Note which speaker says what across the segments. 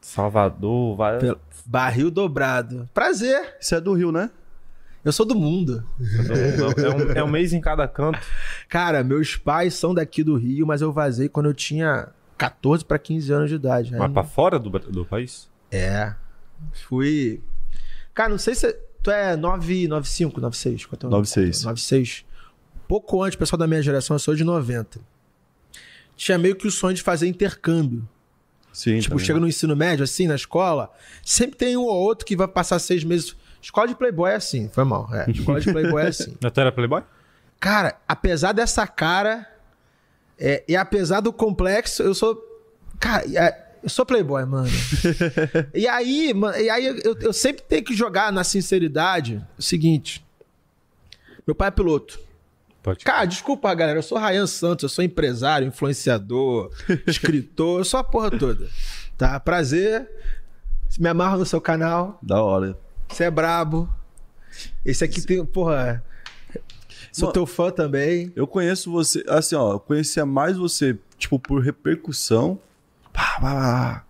Speaker 1: Salvador, vai. Pelo... Barril dobrado.
Speaker 2: Prazer. você é do Rio, né? Eu sou do mundo. É, é um, é um mês
Speaker 1: em cada canto. Cara, meus pais são daqui do Rio, mas eu vazei quando eu tinha 14 para 15 anos de idade. Né? Mas Aí,
Speaker 2: pra fora do, do país? É. Fui.
Speaker 1: Cara, não sei se. Tu é 9, 95, 96? Quanto é? 96. 96. Pouco antes, pessoal da minha geração, eu sou de 90. Tinha meio que o sonho de fazer intercâmbio. Sim, tipo, chega no ensino médio, assim, na escola, sempre tem um ou outro que vai passar seis meses. Escola de Playboy é assim, foi mal. É, escola de Playboy é assim.
Speaker 2: Na era Playboy?
Speaker 1: Cara, apesar dessa cara é, e apesar do complexo, eu sou. Cara, é, eu sou Playboy, mano. e aí, mano, e aí eu, eu sempre tenho que jogar na sinceridade o seguinte: meu pai é piloto. Pode. Cara, desculpa, galera. Eu sou Ryan Santos, eu sou empresário, influenciador, escritor, eu sou a porra toda. Tá? Prazer. Me amarro no seu canal.
Speaker 2: Da hora. Você é brabo. Esse aqui Esse... tem, porra. Sou teu fã também. Eu conheço você, assim, ó, eu conhecia mais você, tipo, por repercussão, pá, pá, pá,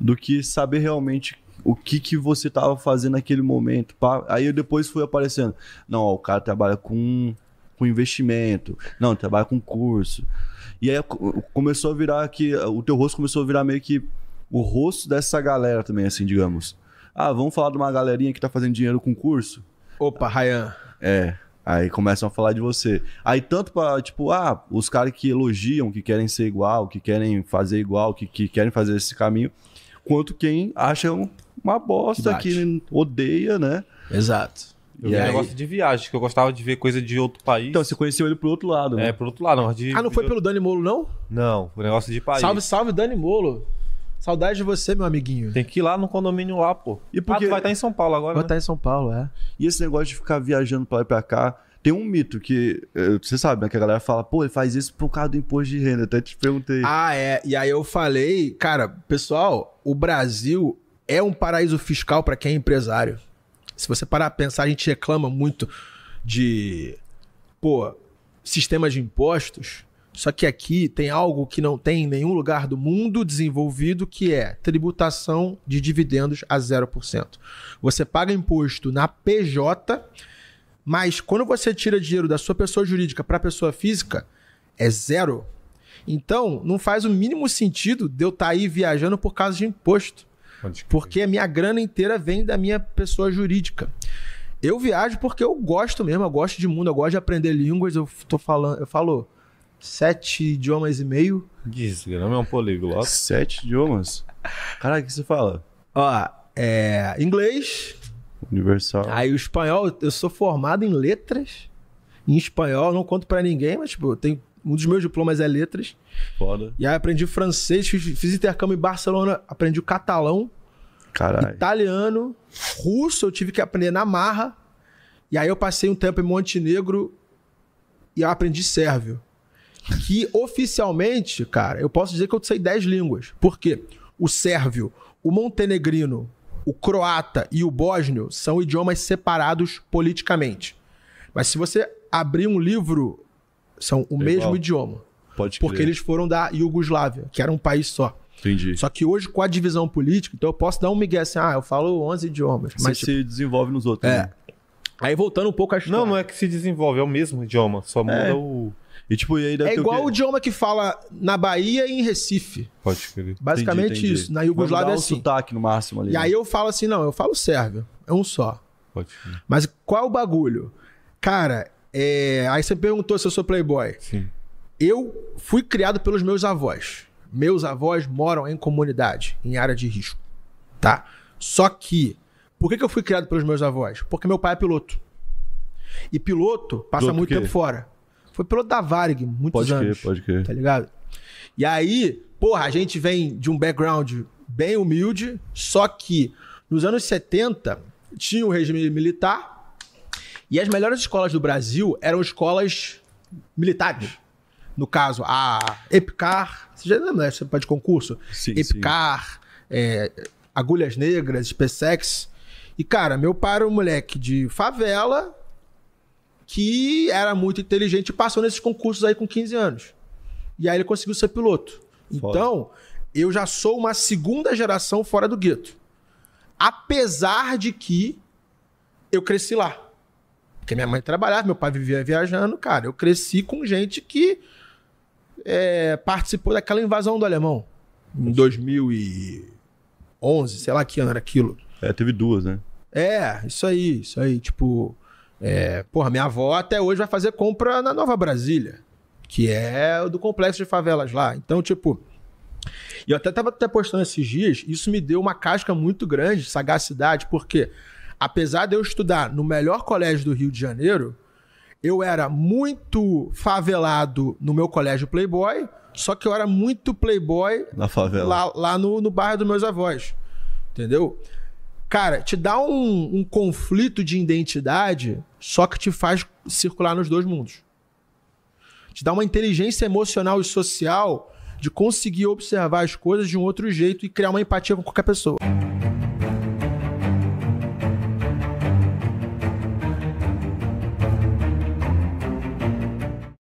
Speaker 2: do que saber realmente o que que você tava fazendo naquele momento. Pá. Aí eu depois fui aparecendo. Não, ó, o cara trabalha com com investimento, não, trabalha com curso. E aí começou a virar que o teu rosto começou a virar meio que o rosto dessa galera também, assim, digamos. Ah, vamos falar de uma galerinha que tá fazendo dinheiro com curso? Opa, Ryan. É. Aí começam a falar de você. Aí tanto para tipo, ah, os caras que elogiam, que querem ser igual, que querem fazer igual, que, que querem fazer esse caminho, quanto quem acha uma bosta, que, que odeia, né? Exato. Eu e aí... negócio de viagem, que eu gostava de ver coisa de outro país. Então, você conheceu ele pro outro lado, né? É, pro outro lado. Não, de... Ah, não foi pelo Dani Molo, não? Não, o negócio de país. Salve,
Speaker 1: salve, Dani Molo. Saudade de você, meu amiguinho. Tem que ir lá no condomínio lá, pô. E porque... Ah, vai estar tá em São Paulo agora, Vai né? estar
Speaker 2: tá em São Paulo, é. E esse negócio de ficar viajando pra lá e pra cá... Tem um mito que, eh, você sabe, né? Que a galera fala, pô, ele faz isso por causa do imposto de renda. Até te perguntei. Ah,
Speaker 1: é. E aí eu falei, cara, pessoal, o Brasil é um paraíso fiscal para quem é empresário. Se você parar a pensar, a gente reclama muito de, pô, sistema de impostos. Só que aqui tem algo que não tem em nenhum lugar do mundo desenvolvido, que é tributação de dividendos a 0%. Você paga imposto na PJ, mas quando você tira dinheiro da sua pessoa jurídica para a pessoa física, é zero. Então, não faz o mínimo sentido de eu estar tá aí viajando por causa de imposto. Porque a minha grana inteira vem da minha pessoa jurídica. Eu viajo porque eu gosto mesmo, eu gosto de mundo, eu gosto de aprender línguas. Eu tô falando, eu falo sete idiomas e meio.
Speaker 2: Desgrama é um poliglota. Sete idiomas? Caraca, o que você fala? Ó, é.
Speaker 1: Inglês. Universal. Aí o espanhol, eu sou formado em letras. Em espanhol, não conto para ninguém, mas, tipo, tem. Um dos meus diplomas é letras. Foda. E aí aprendi francês, fiz, fiz intercâmbio em Barcelona, aprendi o catalão. Caralho. italiano, russo, eu tive que aprender na marra. E aí eu passei um tempo em Montenegro e eu aprendi sérvio. Que oficialmente, cara, eu posso dizer que eu sei 10 línguas. Por quê? O sérvio, o montenegrino, o croata e o bósnio são idiomas separados politicamente. Mas se você abrir um livro, são o é mesmo igual. idioma.
Speaker 2: Pode porque eles
Speaker 1: foram da Iugoslávia, que era um país só. Entendi. Só que hoje, com a divisão política, então eu posso dar um migué assim, ah, eu falo 11 idiomas.
Speaker 2: Você mas se tipo, desenvolve nos outros. É. Né? Aí voltando um pouco a história. Não, tá. não é que se desenvolve, é o mesmo idioma, só muda é. o... E, tipo, e é igual o, o,
Speaker 1: idioma que fala na Bahia e em Recife. Pode escrever. Basicamente entendi, entendi. isso. Na Iugoslávia é assim. O sotaque no máximo ali. E né? aí eu falo assim, não, eu falo sérvio. É um só. Pode escrever. Mas qual é o bagulho? Cara, é... aí você perguntou se eu sou playboy. Sim. Eu fui criado pelos meus avós. Meus avós moram em comunidade, em área de risco, tá? Só que, por que, que eu fui criado pelos meus avós? Porque meu pai é piloto. E piloto passa muito tempo fora. Foi piloto da Varig, muitos pode anos. Pode crer, pode Tá ligado? E aí, porra, a gente vem de um background bem humilde, só que nos anos 70 tinha o um regime militar e as melhores escolas do Brasil eram escolas militares. No caso, a Epicar, você já lembra, né? você pode concurso? Sim, Epicar, sim. É, Agulhas Negras, SpaceX. E, cara, meu pai era um moleque de favela que era muito inteligente e passou nesses concursos aí com 15 anos. E aí ele conseguiu ser piloto. Foda. Então, eu já sou uma segunda geração fora do gueto. Apesar de que eu cresci lá. Porque minha mãe trabalhava, meu pai vivia viajando, cara. Eu cresci com gente que é, participou daquela invasão do alemão em 2011, sei lá que ano era aquilo. É, teve duas, né? É, isso aí, isso aí. Tipo, é, porra, minha avó até hoje vai fazer compra na Nova Brasília, que é do complexo de favelas lá. Então, tipo, e eu até tava até postando esses dias, isso me deu uma casca muito grande, sagacidade, porque apesar de eu estudar no melhor colégio do Rio de Janeiro, eu era muito favelado no meu colégio Playboy, só que eu era muito Playboy na favela. lá, lá no, no bairro dos meus avós. Entendeu? Cara, te dá um, um conflito de identidade, só que te faz circular nos dois mundos. Te dá uma inteligência emocional e social de conseguir observar as coisas de um outro jeito e criar uma empatia com qualquer pessoa.